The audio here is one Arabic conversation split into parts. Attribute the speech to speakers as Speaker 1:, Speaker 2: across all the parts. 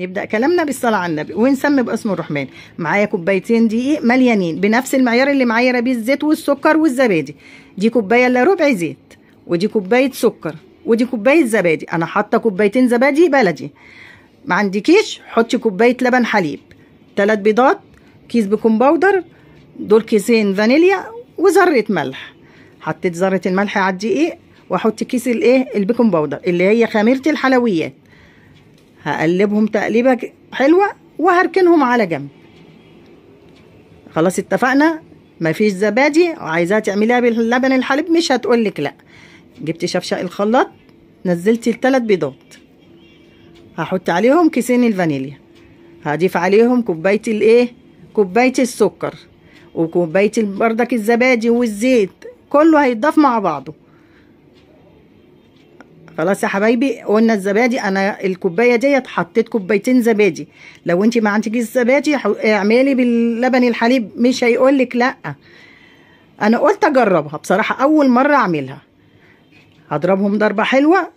Speaker 1: نبدأ كلامنا بالصلاة على النبي ونسمي باسم الرحمن معايا كوبايتين دقيق مليانين بنفس المعيار اللي معايا بيه الزيت والسكر والزبادي دي كوباية الا ربع زيت ودي كوباية سكر ودي كوباية زبادي أنا حاطة كوبايتين زبادي بلدي ما عندكيش حطي كوباية لبن حليب تلات بيضات كيس بيكون باودر دول كيسين فانيليا وذرة ملح حطيت ذرة الملح على الدقيق واحط كيس الايه البيكنج باودر اللي هي خميرة الحلويات هقلبهم تقليبه حلوه وهركنهم على جنب خلاص اتفقنا مفيش زبادي وعايزاها تعمليها باللبن الحليب مش هتقولك لا جبت شفشق الخلاط نزلتي الثلاث بيضات هحط عليهم كيسين الفانيليا هضيف عليهم كوبايه الايه كوبايه السكر وكوبايه بردك الزبادي والزيت كله هيتضاف مع بعضه خلاص يا حبايبي قلنا الزبادي انا الكوبايه ديت حطيت كوبايتين زبادي لو انت ما عندكيش زبادي اعملي باللبن الحليب مش هيقولك لا انا قلت اجربها بصراحه اول مره اعملها هضربهم ضربه حلوه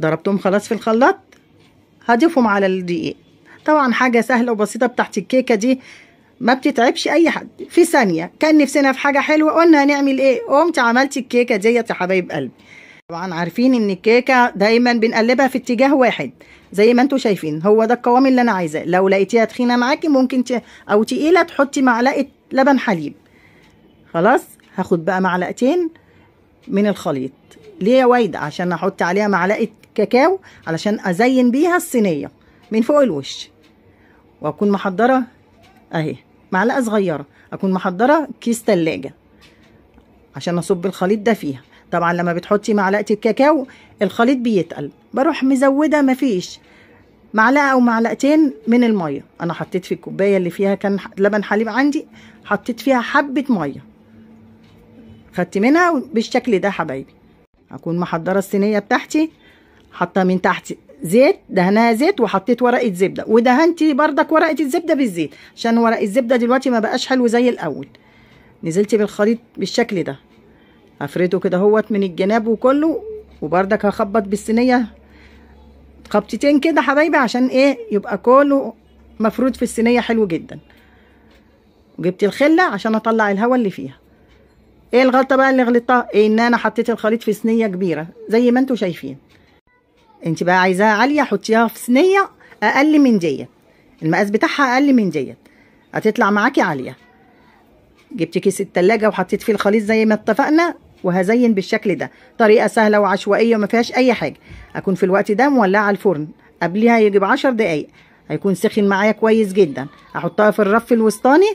Speaker 1: ضربتهم خلاص في الخلاط هضيفهم على الدقيق طبعا حاجه سهله وبسيطه بتاعت الكيكه دي ما بتتعبش اي حد في ثانيه كان نفسنا في حاجه حلوه قلنا هنعمل ايه قمت عملت الكيكه ديت يا حبايب قلبي طبعا عارفين ان الكيكه دايما بنقلبها في اتجاه واحد زي ما انتم شايفين هو ده القوام اللي انا عايزاه لو لقيتيها تخينه معاكي ممكن ت... او تقيله تحطي معلقه لبن حليب خلاص هاخد بقى معلقتين من الخليط ليه يا وايد عشان احط عليها معلقه كاكاو علشان ازين بيها الصينيه من فوق الوش واكون محضره اهي معلقه صغيره اكون محضره كيس تلاجة عشان اصب الخليط ده فيها طبعا لما بتحطي معلقه الكاكاو الخليط بيتقل بروح مزوده مفيش معلقه او معلقتين من الميه انا حطيت في الكوبايه اللي فيها كان لبن حليب عندي حطيت فيها حبه ميه خدت منها بالشكل ده حبايبي هكون محضره الصينيه بتاعتي حاطه من تحت زيت دهناها زيت وحطيت ورقه زبده ودهنتي بردك ورقه الزبده بالزيت عشان ورق الزبده دلوقتي ما بقاش حلو زي الاول نزلت بالخليط بالشكل ده هفرده كده هوت من الجناب وكله وبردك هخبط بالصينيه خبطتين كده حبايبي عشان ايه يبقى كله مفرود في الصينيه حلو جدا وجبت الخله عشان اطلع الهواء اللي فيها ايه الغلطه بقى اللي غلطتها إيه ان انا حطيت الخليط في صينيه كبيره زي ما انتوا شايفين انت بقى عايزاها عاليه حطيها في صينيه اقل من ديت المقاس بتاعها اقل من ديت هتطلع معاكي عاليه جبت كيس التلاجة وحطيت فيه الخليط زي ما اتفقنا وهزين بالشكل ده طريقه سهله وعشوائيه وما فيهاش اي حاجه اكون في الوقت ده مولعه الفرن قبلها يجي 10 دقايق هيكون سخن معايا كويس جدا احطها في الرف الوسطاني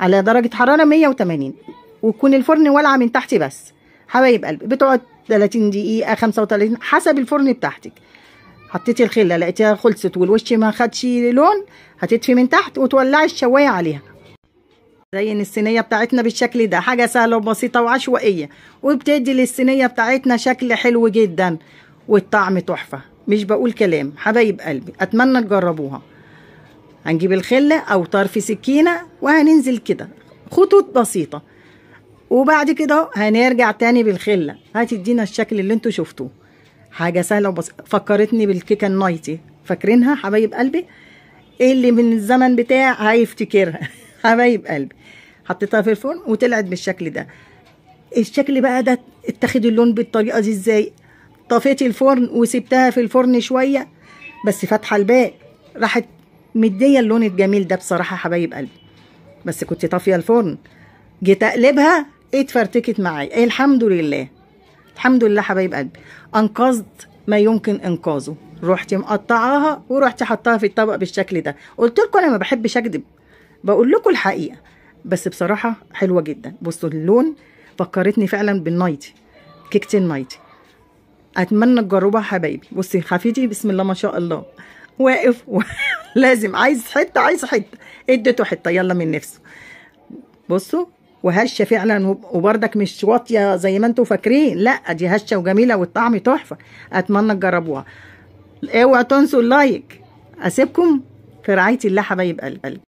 Speaker 1: على درجه حراره 180 ويكون الفرن والعه من تحت بس حبايب قلبي بتقعد 30 دقيقه 35 حسب الفرن بتاعتك حطيتي الخله لقيتيها خلصت والوش ما خدش لون هتدفي من تحت وتولعي الشوايه عليها زين الصينيه بتاعتنا بالشكل ده حاجه سهله وبسيطه وعشوائيه وبتدي للصينيه بتاعتنا شكل حلو جدا والطعم تحفه مش بقول كلام حبايب قلبي اتمنى تجربوها هنجيب الخله او طرف سكينه وهننزل كده خطوط بسيطه وبعد كده هنرجع تاني بالخله هتدينا الشكل اللي انتوا شفتوه حاجه سهله وبسيطه فكرتني بالكيكه النايتي فاكرينها حبايب قلبي اللي من الزمن بتاع هيفتكرها حبايب قلبي حطيتها في الفرن وطلعت بالشكل ده الشكل بقى ده اتخذ اللون بالطريقه دي ازاي طفيت الفرن وسبتها في الفرن شويه بس فاتحه الباب راحت مديه اللون الجميل ده بصراحه حبايب قلبي بس كنت طافيه الفرن جيت اقلبها اتفرتكت معايا إيه الحمد لله الحمد لله حبايب قلبي انقذت ما يمكن انقاذه رحت مقطعاها ورحت حطاها في الطبق بالشكل ده قلت لكم انا ما بحبش اكذب بقول لكم الحقيقه بس بصراحه حلوه جدا بصوا اللون فكرتني فعلا بالنايتي كيكه النايتي اتمنى تجربها حبايبي بصي خفيتي بسم الله ما شاء الله واقف و... لازم عايز حته عايز حته اديته حته يلا من نفسه بصوا وهشه فعلا وبردك مش واطيه زي ما انتم فاكرين لا دي هشه وجميله والطعم تحفه اتمنى تجربوها اوعوا تنسوا اللايك اسيبكم في رعايه الله حبايب قلبي